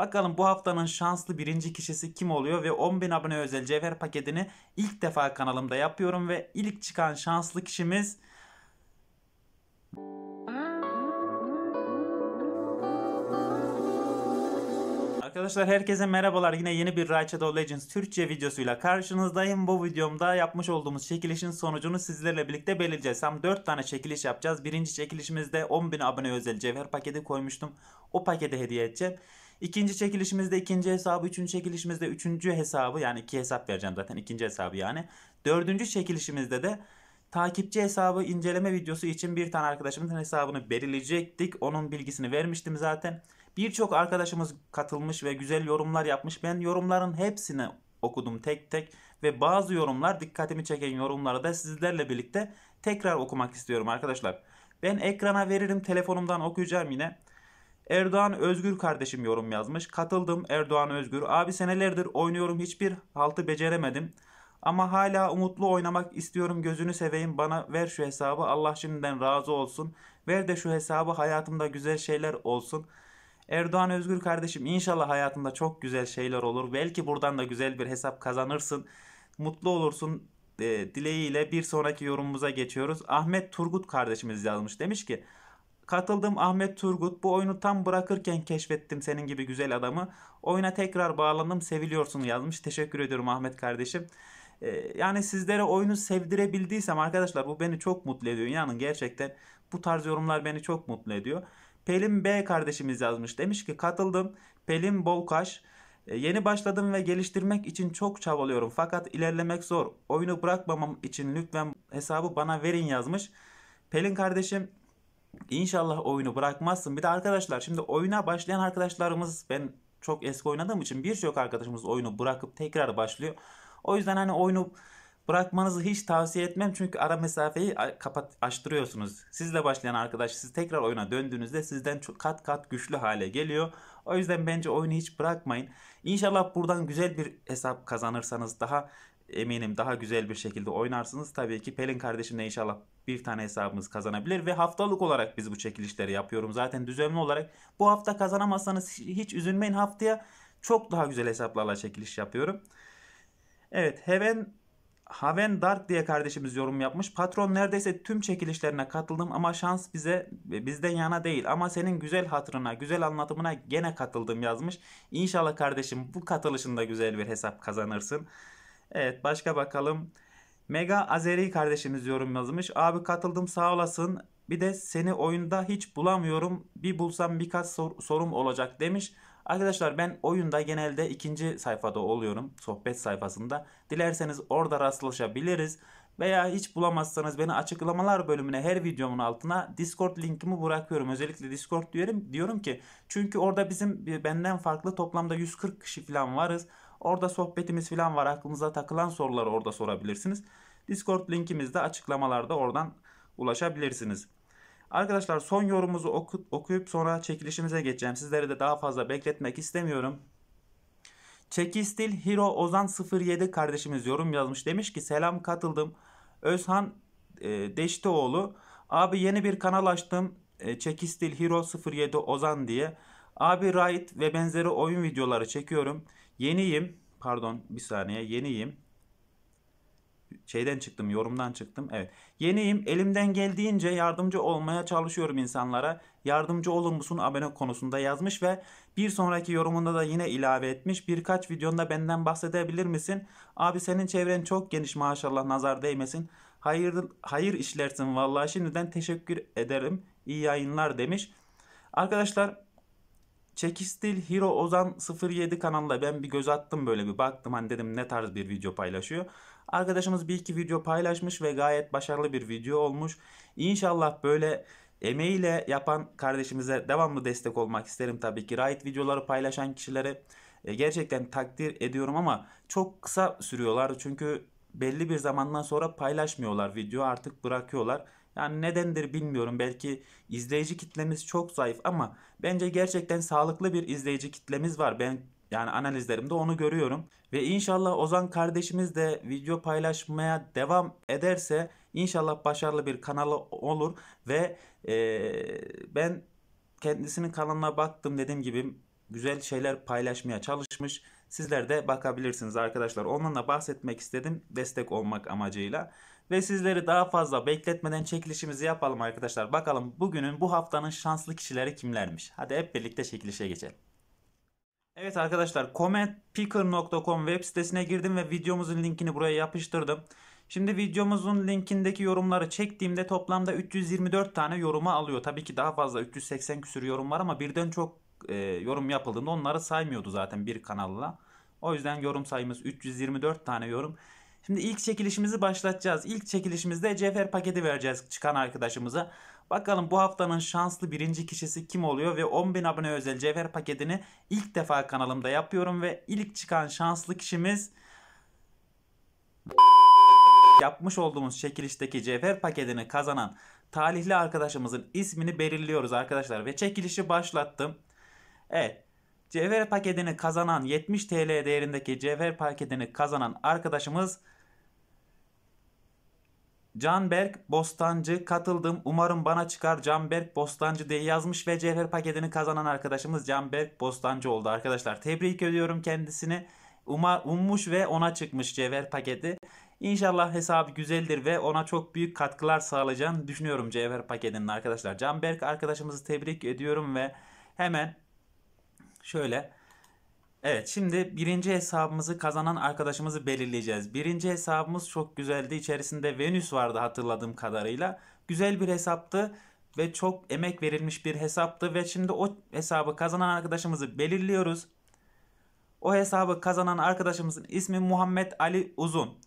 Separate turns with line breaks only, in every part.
Bakalım bu haftanın şanslı birinci kişisi kim oluyor ve 10.000 abone özel cevher paketini ilk defa kanalımda yapıyorum ve ilk çıkan şanslı kişimiz Arkadaşlar herkese merhabalar. Yine yeni bir Ratchet Legends Türkçe videosuyla karşınızdayım. Bu videomda yapmış olduğumuz çekilişin sonucunu sizlerle birlikte belirleyeceğiz. Tam 4 tane çekiliş yapacağız. Birinci çekilişimizde 10.000 abone özel cevher paketi koymuştum. O paketi hediye edeceğim. İkinci çekilişimizde ikinci hesabı, üçüncü çekilişimizde üçüncü hesabı yani iki hesap vereceğim zaten ikinci hesabı yani. Dördüncü çekilişimizde de takipçi hesabı inceleme videosu için bir tane arkadaşımızın hesabını belirleyecektik. Onun bilgisini vermiştim zaten. Birçok arkadaşımız katılmış ve güzel yorumlar yapmış. Ben yorumların hepsini okudum tek tek ve bazı yorumlar dikkatimi çeken yorumları da sizlerle birlikte tekrar okumak istiyorum arkadaşlar. Ben ekrana veririm telefonumdan okuyacağım yine. Erdoğan Özgür kardeşim yorum yazmış. Katıldım Erdoğan Özgür. Abi senelerdir oynuyorum hiçbir haltı beceremedim. Ama hala umutlu oynamak istiyorum gözünü seveyim bana ver şu hesabı Allah şimdiden razı olsun. Ver de şu hesabı hayatımda güzel şeyler olsun. Erdoğan Özgür kardeşim inşallah hayatında çok güzel şeyler olur. Belki buradan da güzel bir hesap kazanırsın. Mutlu olursun e, dileğiyle bir sonraki yorumumuza geçiyoruz. Ahmet Turgut kardeşimiz yazmış. Demiş ki Katıldım Ahmet Turgut. Bu oyunu tam bırakırken keşfettim senin gibi güzel adamı. Oyuna tekrar bağlandım. Seviliyorsun yazmış. Teşekkür ediyorum Ahmet kardeşim. Ee, yani sizlere oyunu sevdirebildiysem arkadaşlar bu beni çok mutlu ediyor. İnanın gerçekten bu tarz yorumlar beni çok mutlu ediyor. Pelin B kardeşimiz yazmış. Demiş ki katıldım. Pelin Bolkaş. Ee, yeni başladım ve geliştirmek için çok çabalıyorum fakat ilerlemek zor. Oyunu bırakmamam için lütfen hesabı bana verin yazmış. Pelin kardeşim İnşallah oyunu bırakmazsın. Bir de arkadaşlar şimdi oyuna başlayan arkadaşlarımız ben çok eski oynadığım için birçok arkadaşımız oyunu bırakıp tekrar başlıyor. O yüzden hani oyunu Bırakmanızı hiç tavsiye etmem çünkü ara mesafeyi kapat açtırıyorsunuz. Sizle başlayan arkadaş siz tekrar oyuna döndüğünüzde sizden çok kat kat güçlü hale geliyor. O yüzden bence oyunu hiç bırakmayın. İnşallah buradan güzel bir hesap kazanırsanız daha eminim daha güzel bir şekilde oynarsınız. Tabii ki Pelin kardeşimle inşallah bir tane hesabımız kazanabilir ve haftalık olarak biz bu çekilişleri yapıyorum. Zaten düzenli olarak bu hafta kazanamazsanız hiç üzülmeyin haftaya çok daha güzel hesaplarla çekiliş yapıyorum. Evet Heaven Haven Dark diye kardeşimiz yorum yapmış. Patron neredeyse tüm çekilişlerine katıldım ama şans bize bizden yana değil. Ama senin güzel hatırına, güzel anlatımına gene katıldım yazmış. İnşallah kardeşim bu katılışında güzel bir hesap kazanırsın. Evet başka bakalım. Mega Azeri kardeşimiz yorum yazmış. Abi katıldım sağ olasın. Bir de seni oyunda hiç bulamıyorum. Bir bulsam birkaç sor- sorum olacak demiş. Arkadaşlar ben oyunda genelde ikinci sayfada oluyorum. Sohbet sayfasında. Dilerseniz orada rastlaşabiliriz. Veya hiç bulamazsanız beni açıklamalar bölümüne her videomun altına Discord linkimi bırakıyorum. Özellikle Discord diyorum, diyorum ki çünkü orada bizim benden farklı toplamda 140 kişi falan varız. Orada sohbetimiz falan var. Aklınıza takılan soruları orada sorabilirsiniz. Discord linkimiz de açıklamalarda oradan ulaşabilirsiniz. Arkadaşlar son yorumunuzu oku, okuyup sonra çekilişimize geçeceğim. Sizleri de daha fazla bekletmek istemiyorum. Çekistil Hero Ozan 07 kardeşimiz yorum yazmış. Demiş ki selam katıldım. Özhan e, Deşteoğlu. Abi yeni bir kanal açtım. E, Çekistil Hero 07 Ozan diye. Abi Riot ve benzeri oyun videoları çekiyorum. Yeniyim. Pardon bir saniye yeniyim şeyden çıktım, yorumdan çıktım. Evet. Yeniyim. Elimden geldiğince yardımcı olmaya çalışıyorum insanlara. Yardımcı olur musun abone konusunda yazmış ve bir sonraki yorumunda da yine ilave etmiş. Birkaç videonda benden bahsedebilir misin? Abi senin çevren çok geniş maşallah nazar değmesin. Hayır, hayır işlersin vallahi şimdiden teşekkür ederim. İyi yayınlar demiş. Arkadaşlar Çekistil hero Ozan 07 kanalda ben bir göz attım böyle bir baktım hani dedim ne tarz bir video paylaşıyor. Arkadaşımız bir iki video paylaşmış ve gayet başarılı bir video olmuş. İnşallah böyle emeğiyle yapan kardeşimize devamlı destek olmak isterim tabii ki. Right videoları paylaşan kişilere e, gerçekten takdir ediyorum ama çok kısa sürüyorlar. Çünkü belli bir zamandan sonra paylaşmıyorlar video artık bırakıyorlar. Yani nedendir bilmiyorum. Belki izleyici kitlemiz çok zayıf ama bence gerçekten sağlıklı bir izleyici kitlemiz var. Ben yani analizlerimde onu görüyorum. Ve inşallah Ozan kardeşimiz de video paylaşmaya devam ederse inşallah başarılı bir kanalı olur. Ve e, ben kendisinin kanalına baktım dediğim gibi güzel şeyler paylaşmaya çalışmış. Sizler de bakabilirsiniz arkadaşlar. onunla bahsetmek istedim destek olmak amacıyla. Ve sizleri daha fazla bekletmeden çekilişimizi yapalım arkadaşlar. Bakalım bugünün bu haftanın şanslı kişileri kimlermiş. Hadi hep birlikte çekilişe geçelim. Evet arkadaşlar commentpicker.com web sitesine girdim ve videomuzun linkini buraya yapıştırdım. Şimdi videomuzun linkindeki yorumları çektiğimde toplamda 324 tane yoruma alıyor. Tabii ki daha fazla 380 küsür yorum var ama birden çok e, yorum yapıldığında onları saymıyordu zaten bir kanalla. O yüzden yorum sayımız 324 tane yorum. Şimdi ilk çekilişimizi başlatacağız. İlk çekilişimizde CFR paketi vereceğiz çıkan arkadaşımıza. Bakalım bu haftanın şanslı birinci kişisi kim oluyor ve 10.000 abone özel CFR paketini ilk defa kanalımda yapıyorum ve ilk çıkan şanslı kişimiz yapmış olduğumuz çekilişteki CFR paketini kazanan talihli arkadaşımızın ismini belirliyoruz arkadaşlar ve çekilişi başlattım. Evet Cevher paketini kazanan 70 TL değerindeki cevher paketini kazanan arkadaşımız Canberk Bostancı katıldım. Umarım bana çıkar Canberk Bostancı diye yazmış ve cevher paketini kazanan arkadaşımız Canberk Bostancı oldu arkadaşlar. Tebrik ediyorum kendisini. Uma, ummuş ve ona çıkmış cevher paketi. İnşallah hesabı güzeldir ve ona çok büyük katkılar sağlayacağını düşünüyorum cevher paketinin arkadaşlar. Canberk arkadaşımızı tebrik ediyorum ve hemen Şöyle. Evet şimdi birinci hesabımızı kazanan arkadaşımızı belirleyeceğiz. Birinci hesabımız çok güzeldi. İçerisinde Venüs vardı hatırladığım kadarıyla. Güzel bir hesaptı ve çok emek verilmiş bir hesaptı. Ve şimdi o hesabı kazanan arkadaşımızı belirliyoruz. O hesabı kazanan arkadaşımızın ismi Muhammed Ali Uzun.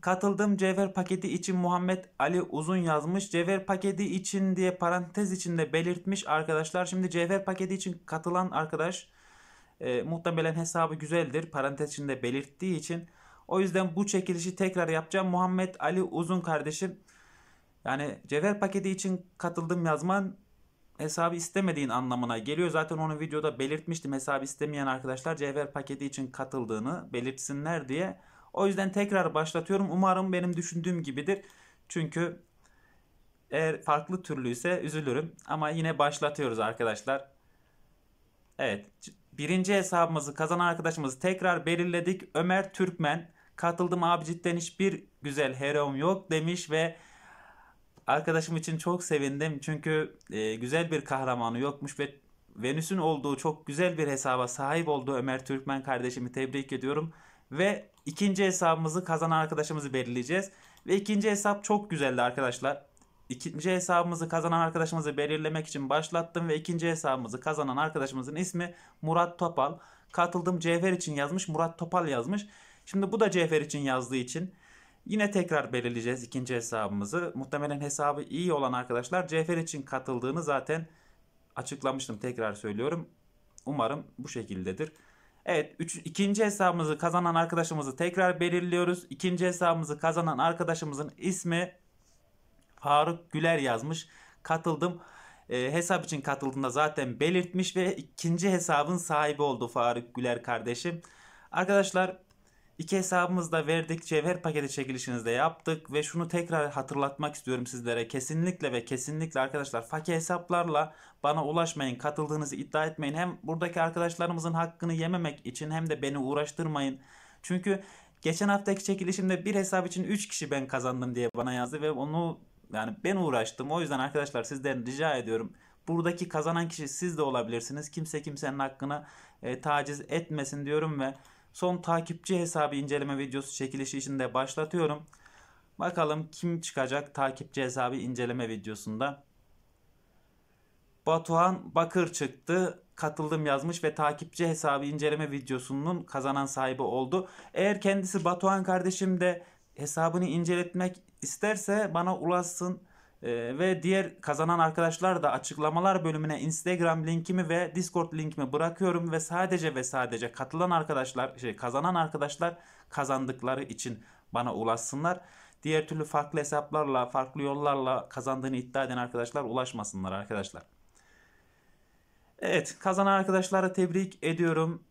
Katıldım cevher paketi için Muhammed Ali Uzun yazmış. Cevher paketi için diye parantez içinde belirtmiş arkadaşlar. Şimdi cevher paketi için katılan arkadaş e, muhtemelen hesabı güzeldir. Parantez içinde belirttiği için. O yüzden bu çekilişi tekrar yapacağım. Muhammed Ali Uzun kardeşim. Yani cevher paketi için katıldım yazman hesabı istemediğin anlamına geliyor. Zaten onu videoda belirtmiştim hesabı istemeyen arkadaşlar cevher paketi için katıldığını belirtsinler diye. O yüzden tekrar başlatıyorum. Umarım benim düşündüğüm gibidir. Çünkü eğer farklı türlüyse üzülürüm. Ama yine başlatıyoruz arkadaşlar. Evet. Birinci hesabımızı kazanan arkadaşımızı tekrar belirledik. Ömer Türkmen. Katıldım abi cidden hiçbir güzel herom yok demiş ve arkadaşım için çok sevindim. Çünkü e, güzel bir kahramanı yokmuş ve Venüs'ün olduğu çok güzel bir hesaba sahip olduğu Ömer Türkmen kardeşimi tebrik ediyorum. Ve İkinci hesabımızı kazanan arkadaşımızı belirleyeceğiz. Ve ikinci hesap çok güzeldi arkadaşlar. İkinci hesabımızı kazanan arkadaşımızı belirlemek için başlattım ve ikinci hesabımızı kazanan arkadaşımızın ismi Murat Topal. Katıldım Cevher için yazmış, Murat Topal yazmış. Şimdi bu da Cevher için yazdığı için yine tekrar belirleyeceğiz ikinci hesabımızı. Muhtemelen hesabı iyi olan arkadaşlar Cevher için katıldığını zaten açıklamıştım tekrar söylüyorum. Umarım bu şekildedir. Evet üç, ikinci hesabımızı kazanan arkadaşımızı tekrar belirliyoruz. İkinci hesabımızı kazanan arkadaşımızın ismi Faruk Güler yazmış. Katıldım. E, hesap için katıldığında zaten belirtmiş ve ikinci hesabın sahibi oldu Faruk Güler kardeşim. Arkadaşlar İki hesabımızda da verdik. Cevher paketi çekilişinizde yaptık ve şunu tekrar hatırlatmak istiyorum sizlere. Kesinlikle ve kesinlikle arkadaşlar fake hesaplarla bana ulaşmayın. Katıldığınızı iddia etmeyin. Hem buradaki arkadaşlarımızın hakkını yememek için hem de beni uğraştırmayın. Çünkü geçen haftaki çekilişimde bir hesap için 3 kişi ben kazandım diye bana yazdı ve onu yani ben uğraştım. O yüzden arkadaşlar sizden rica ediyorum. Buradaki kazanan kişi siz de olabilirsiniz. Kimse kimsenin hakkını e, taciz etmesin diyorum ve Son takipçi hesabı inceleme videosu çekilişi için de başlatıyorum. Bakalım kim çıkacak takipçi hesabı inceleme videosunda. Batuhan Bakır çıktı. Katıldım yazmış ve takipçi hesabı inceleme videosunun kazanan sahibi oldu. Eğer kendisi Batuhan kardeşim de hesabını inceletmek isterse bana ulaşsın. Ee, ve diğer kazanan arkadaşlar da açıklamalar bölümüne Instagram linkimi ve Discord linkimi bırakıyorum ve sadece ve sadece katılan arkadaşlar, şey kazanan arkadaşlar kazandıkları için bana ulaşsınlar. Diğer türlü farklı hesaplarla, farklı yollarla kazandığını iddia eden arkadaşlar ulaşmasınlar arkadaşlar. Evet, kazanan arkadaşlara tebrik ediyorum.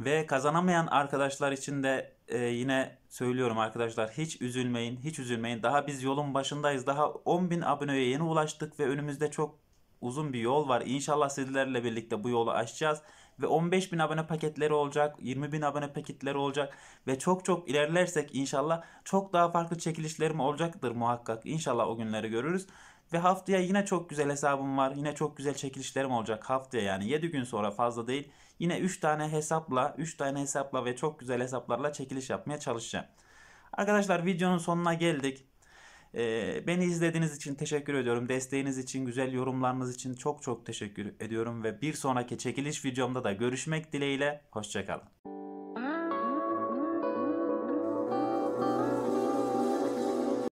Ve kazanamayan arkadaşlar için de e, yine Söylüyorum arkadaşlar hiç üzülmeyin, hiç üzülmeyin. Daha biz yolun başındayız. Daha 10.000 aboneye yeni ulaştık ve önümüzde çok uzun bir yol var. İnşallah sizlerle birlikte bu yolu aşacağız. Ve 15 bin abone paketleri olacak, 20 bin abone paketleri olacak ve çok çok ilerlersek inşallah çok daha farklı çekilişlerim olacaktır muhakkak. İnşallah o günleri görürüz. Ve haftaya yine çok güzel hesabım var. Yine çok güzel çekilişlerim olacak haftaya yani 7 gün sonra fazla değil. Yine 3 tane hesapla, 3 tane hesapla ve çok güzel hesaplarla çekiliş yapmaya çalışacağım. Arkadaşlar videonun sonuna geldik. Ee, beni izlediğiniz için teşekkür ediyorum. Desteğiniz için, güzel yorumlarınız için çok çok teşekkür ediyorum. Ve bir sonraki çekiliş videomda da görüşmek dileğiyle. Hoşçakalın.